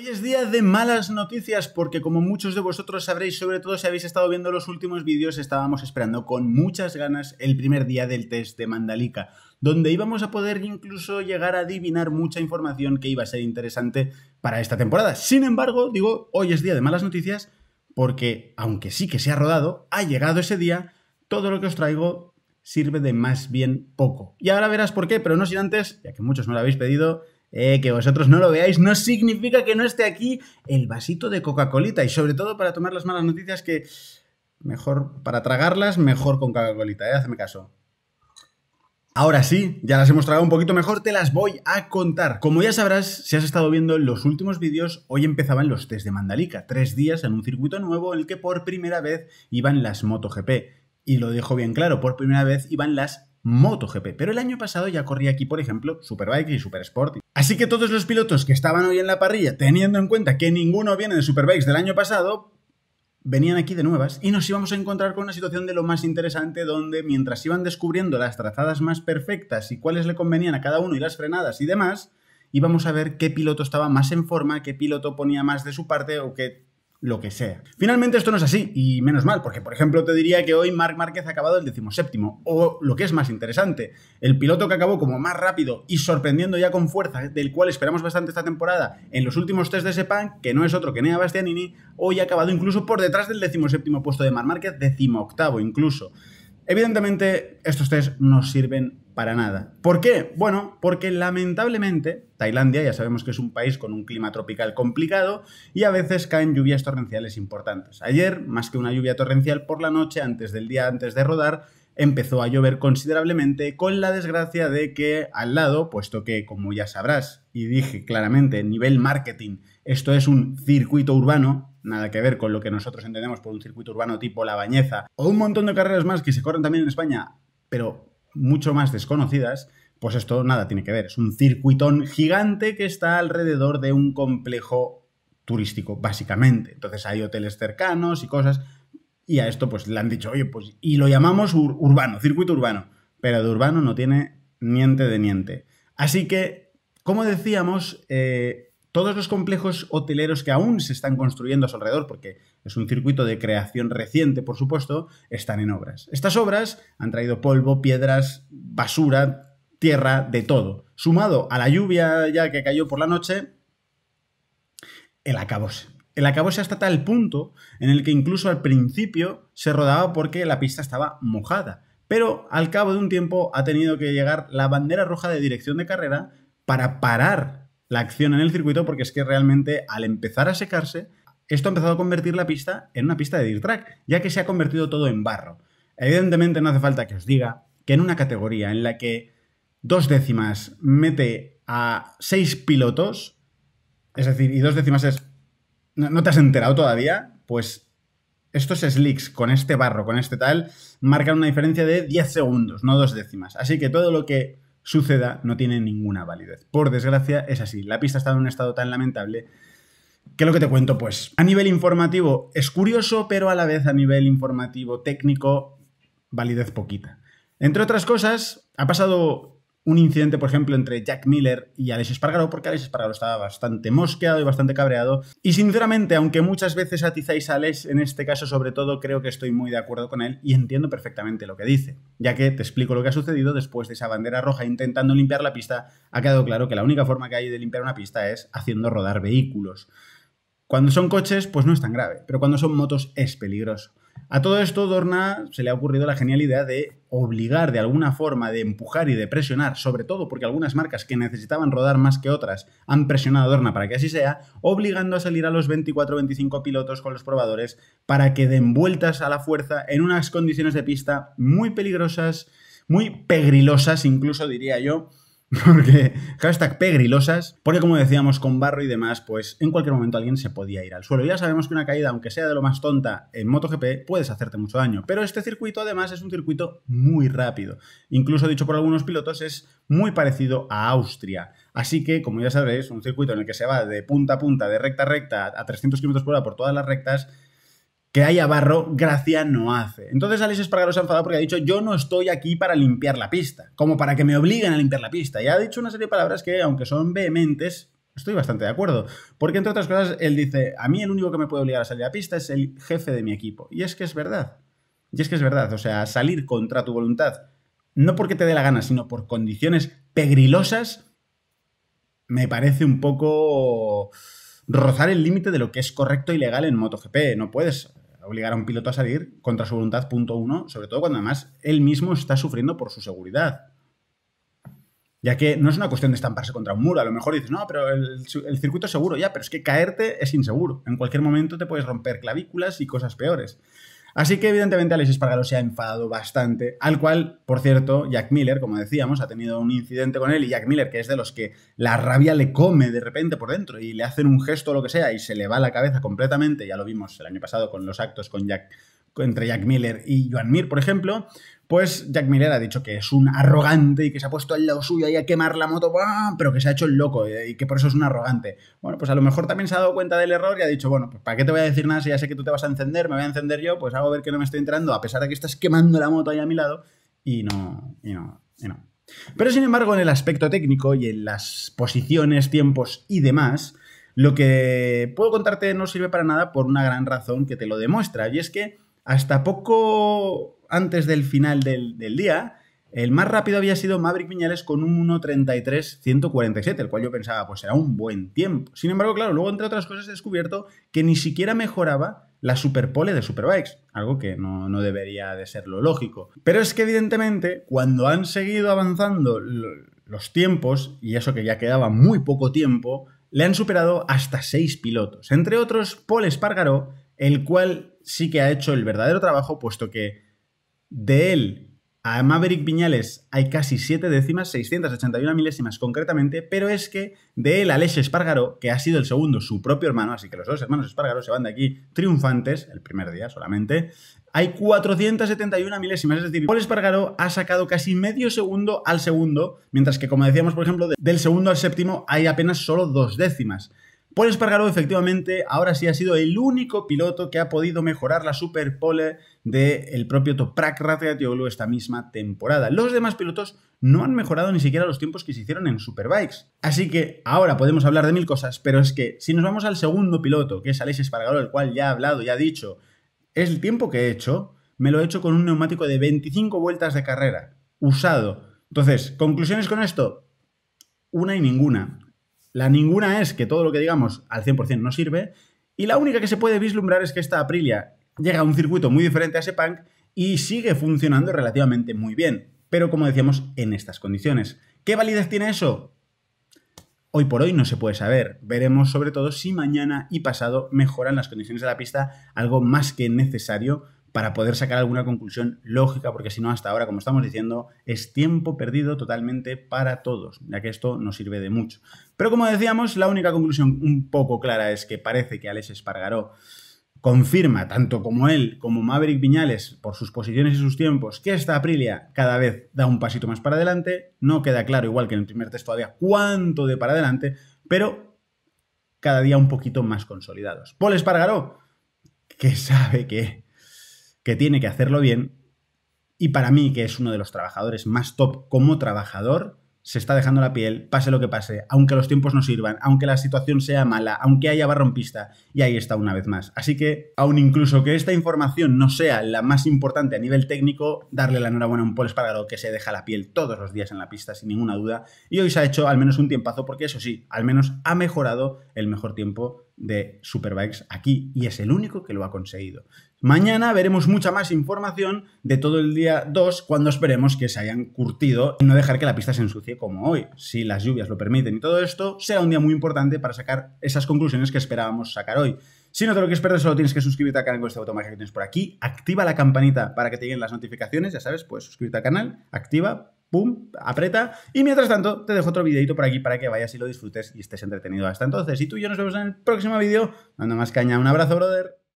Hoy es día de malas noticias porque como muchos de vosotros sabréis, sobre todo si habéis estado viendo los últimos vídeos, estábamos esperando con muchas ganas el primer día del test de Mandalika, donde íbamos a poder incluso llegar a adivinar mucha información que iba a ser interesante para esta temporada. Sin embargo, digo, hoy es día de malas noticias porque aunque sí que se ha rodado, ha llegado ese día, todo lo que os traigo sirve de más bien poco. Y ahora verás por qué, pero no sin antes, ya que muchos me lo habéis pedido, eh, que vosotros no lo veáis no significa que no esté aquí el vasito de Coca-Colita. Y sobre todo para tomar las malas noticias que mejor para tragarlas, mejor con Coca-Colita, ¿eh? Hazme caso. Ahora sí, ya las hemos tragado un poquito mejor, te las voy a contar. Como ya sabrás, si has estado viendo los últimos vídeos, hoy empezaban los test de Mandalika, tres días en un circuito nuevo en el que por primera vez iban las MotoGP. Y lo dejo bien claro, por primera vez iban las MotoGP. Pero el año pasado ya corría aquí, por ejemplo, Superbike y Super Sporting. Así que todos los pilotos que estaban hoy en la parrilla, teniendo en cuenta que ninguno viene de Superbikes del año pasado, venían aquí de nuevas y nos íbamos a encontrar con una situación de lo más interesante donde mientras iban descubriendo las trazadas más perfectas y cuáles le convenían a cada uno y las frenadas y demás, íbamos a ver qué piloto estaba más en forma, qué piloto ponía más de su parte o qué lo que sea. Finalmente esto no es así, y menos mal, porque por ejemplo te diría que hoy Marc Márquez ha acabado el decimoséptimo, o lo que es más interesante, el piloto que acabó como más rápido y sorprendiendo ya con fuerza, del cual esperamos bastante esta temporada en los últimos test de Sepang, que no es otro que Nea Bastianini, hoy ha acabado incluso por detrás del decimoséptimo puesto de Marc Márquez, decimoctavo incluso. Evidentemente, estos tres no sirven para nada. ¿Por qué? Bueno, porque lamentablemente Tailandia ya sabemos que es un país con un clima tropical complicado y a veces caen lluvias torrenciales importantes. Ayer, más que una lluvia torrencial por la noche, antes del día antes de rodar, empezó a llover considerablemente con la desgracia de que al lado, puesto que, como ya sabrás, y dije claramente, nivel marketing, esto es un circuito urbano, nada que ver con lo que nosotros entendemos por un circuito urbano tipo La Bañeza, o un montón de carreras más que se corren también en España, pero mucho más desconocidas, pues esto nada tiene que ver. Es un circuitón gigante que está alrededor de un complejo turístico, básicamente. Entonces hay hoteles cercanos y cosas, y a esto pues le han dicho, oye, pues y lo llamamos urbano, circuito urbano, pero de urbano no tiene niente de niente. Así que, como decíamos, eh, todos los complejos hoteleros que aún se están construyendo a su alrededor, porque es un circuito de creación reciente, por supuesto, están en obras. Estas obras han traído polvo, piedras, basura, tierra, de todo. Sumado a la lluvia ya que cayó por la noche, el acabose. El acabose hasta tal punto en el que incluso al principio se rodaba porque la pista estaba mojada. Pero al cabo de un tiempo ha tenido que llegar la bandera roja de dirección de carrera para parar la acción en el circuito porque es que realmente al empezar a secarse, esto ha empezado a convertir la pista en una pista de dirt track, ya que se ha convertido todo en barro. Evidentemente no hace falta que os diga que en una categoría en la que dos décimas mete a seis pilotos, es decir, y dos décimas es... ¿No, te has enterado todavía? Pues estos slicks con este barro, con este tal, marcan una diferencia de 10 segundos, no dos décimas. Así que todo lo que suceda no tiene ninguna validez. Por desgracia, es así. La pista está en un estado tan lamentable que lo que te cuento, pues, a nivel informativo es curioso, pero a la vez a nivel informativo técnico, validez poquita. Entre otras cosas, ha pasado un incidente, por ejemplo, entre Jack Miller y Alex Espargaro, porque Alex Espargaro estaba bastante mosqueado y bastante cabreado. Y sinceramente, aunque muchas veces atizáis a Alex, en este caso sobre todo, creo que estoy muy de acuerdo con él y entiendo perfectamente lo que dice, ya que te explico lo que ha sucedido después de esa bandera roja intentando limpiar la pista, ha quedado claro que la única forma que hay de limpiar una pista es haciendo rodar vehículos. Cuando son coches, pues no es tan grave, pero cuando son motos es peligroso. A todo esto, Dorna se le ha ocurrido la genial idea de obligar de alguna forma, de empujar y de presionar, sobre todo porque algunas marcas que necesitaban rodar más que otras han presionado a Dorna para que así sea, obligando a salir a los 24-25 pilotos con los probadores para que den vueltas a la fuerza en unas condiciones de pista muy peligrosas, muy pegrilosas, incluso diría yo, Porque hashtag pegrilosas, porque como decíamos con barro y demás, pues en cualquier momento alguien se podía ir al suelo. Ya sabemos que una caída, aunque sea de lo más tonta en MotoGP, puedes hacerte mucho daño. Pero este circuito además es un circuito muy rápido. Incluso dicho por algunos pilotos, es muy parecido a Austria. Así que, como ya sabréis, un circuito en el que se va de punta a punta, de recta a recta, a 300 km por hora por todas las rectas, que haya barro, gracia no hace. Entonces Alex Espargaro se ha enfadado porque ha dicho, yo no estoy aquí para limpiar la pista, como para que me obliguen a limpiar la pista. Y ha dicho una serie de palabras que, aunque son vehementes, estoy bastante de acuerdo. Porque, entre otras cosas, él dice, a mí el único que me puede obligar a salir a la pista es el jefe de mi equipo. Y es que es verdad. Y es que es verdad. O sea, salir contra tu voluntad, no porque te dé la gana, sino por condiciones pegrilosas, me parece un poco rozar el límite de lo que es correcto y legal en MotoGP. No puedes obligar a un piloto a salir contra su voluntad, punto uno, sobre todo cuando además él mismo está sufriendo por su seguridad. Ya que no es una cuestión de estamparse contra un muro, a lo mejor dices, no, pero el, el circuito es seguro, ya, pero es que caerte es inseguro. En cualquier momento te puedes romper clavículas y cosas peores. Así que evidentemente Alexis Espargaro se ha enfadado bastante, al cual, por cierto, Jack Miller, como decíamos, ha tenido un incidente con él y Jack Miller, que es de los que la rabia le come de repente por dentro y le hacen un gesto o lo que sea y se le va la cabeza completamente, ya lo vimos el año pasado con los actos con Jack entre Jack Miller y Joan Mir, por ejemplo, pues Jack Miller ha dicho que es un arrogante y que se ha puesto al lado suyo ahí a quemar la moto, pero que se ha hecho el loco y que por eso es un arrogante. Bueno, pues a lo mejor también se ha dado cuenta del error y ha dicho, bueno, pues ¿para qué te voy a decir nada si ya sé que tú te vas a encender, me voy a encender yo, pues hago ver que no me estoy enterando, a pesar de que estás quemando la moto ahí a mi lado, y no, y no, y no. Pero sin embargo, en el aspecto técnico y en las posiciones, tiempos y demás, lo que puedo contarte no sirve para nada por una gran razón que te lo demuestra, y es que hasta poco antes del final del, día, el más rápido había sido Maverick Viñales con un 1.33-147, el cual yo pensaba, pues era un buen tiempo. Sin embargo, claro, luego entre otras cosas he descubierto que ni siquiera mejoraba la superpole de Superbikes, algo que no, no debería de ser lo lógico. Pero es que evidentemente, cuando han seguido avanzando los tiempos, y eso que ya quedaba muy poco tiempo, le han superado hasta seis pilotos, entre otros Paul Espargaró, el cual sí que ha hecho el verdadero trabajo, puesto que de él a Maverick Viñales hay casi 7 décimas, 681 milésimas concretamente, pero es que de él a Alex Espargaró, que ha sido el segundo, su propio hermano, así que los dos hermanos Espargaró se van de aquí triunfantes, el primer día solamente, hay 471 milésimas, es decir, Paul Espargaro ha sacado casi medio segundo al segundo, mientras que como decíamos por ejemplo, del segundo al séptimo hay apenas solo dos décimas. Paul Espargaro, efectivamente ahora sí ha sido el único piloto que ha podido mejorar la superpole del propio Toprak Ratgatioglu esta misma temporada. Los demás pilotos no han mejorado ni siquiera los tiempos que se hicieron en Superbikes. Así que ahora podemos hablar de mil cosas, pero es que si nos vamos al segundo piloto, que es Alex Espargaro, el cual ya ha hablado, ya ha dicho, es el tiempo que he hecho, me lo he hecho con un neumático de 25 vueltas de carrera, usado. Entonces, conclusiones con esto, una y ninguna. La ninguna es que todo lo que digamos al 100% no sirve. Y la única que se puede vislumbrar es que esta Aprilia llega a un circuito muy diferente a ese punk y sigue funcionando relativamente muy bien. Pero como decíamos, en estas condiciones. ¿Qué validez tiene eso? Hoy por hoy no se puede saber. Veremos sobre todo si mañana y pasado mejoran las condiciones de la pista, algo más que necesario para poder sacar alguna conclusión lógica, porque si no, hasta ahora, como estamos diciendo, es tiempo perdido totalmente para todos, ya que esto no sirve de mucho. Pero como decíamos, la única conclusión un poco clara es que parece que Alex Espargaró confirma, tanto como él como Maverick Viñales, por sus posiciones y sus tiempos, que esta Aprilia cada vez da un pasito más para adelante. No queda claro, igual que en el primer test todavía, cuánto de para adelante, pero cada día un poquito más consolidados. Paul Espargaró, que sabe que que tiene que hacerlo bien. Y para mí, que es uno de los trabajadores más top como trabajador, se está dejando la piel, pase lo que pase, aunque los tiempos no sirvan, aunque la situación sea mala, aunque haya pista, y ahí está una vez más. Así que, aun incluso que esta información no sea la más importante a nivel técnico, darle la enhorabuena a un Paul lo que se deja la piel todos los días en la pista, sin ninguna duda, y hoy se ha hecho al menos un tiempazo, porque eso sí, al menos ha mejorado el mejor tiempo de Superbikes aquí, y es el único que lo ha conseguido. Mañana veremos mucha más información de todo el día 2 cuando esperemos que se hayan curtido y no dejar que la pista se ensucie como hoy. Si las lluvias lo permiten y todo esto, será un día muy importante para sacar esas conclusiones que esperábamos sacar hoy. Si no te lo quieres perder, solo tienes que suscribirte al canal con este botón que tienes por aquí. Activa la campanita para que te lleguen las notificaciones, ya sabes, puedes suscribirte al canal, activa, pum, aprieta. Y mientras tanto, te dejo otro videito por aquí para que vayas y lo disfrutes y estés entretenido hasta entonces. Y tú y yo nos vemos en el próximo vídeo. Dando más caña, un abrazo, brother.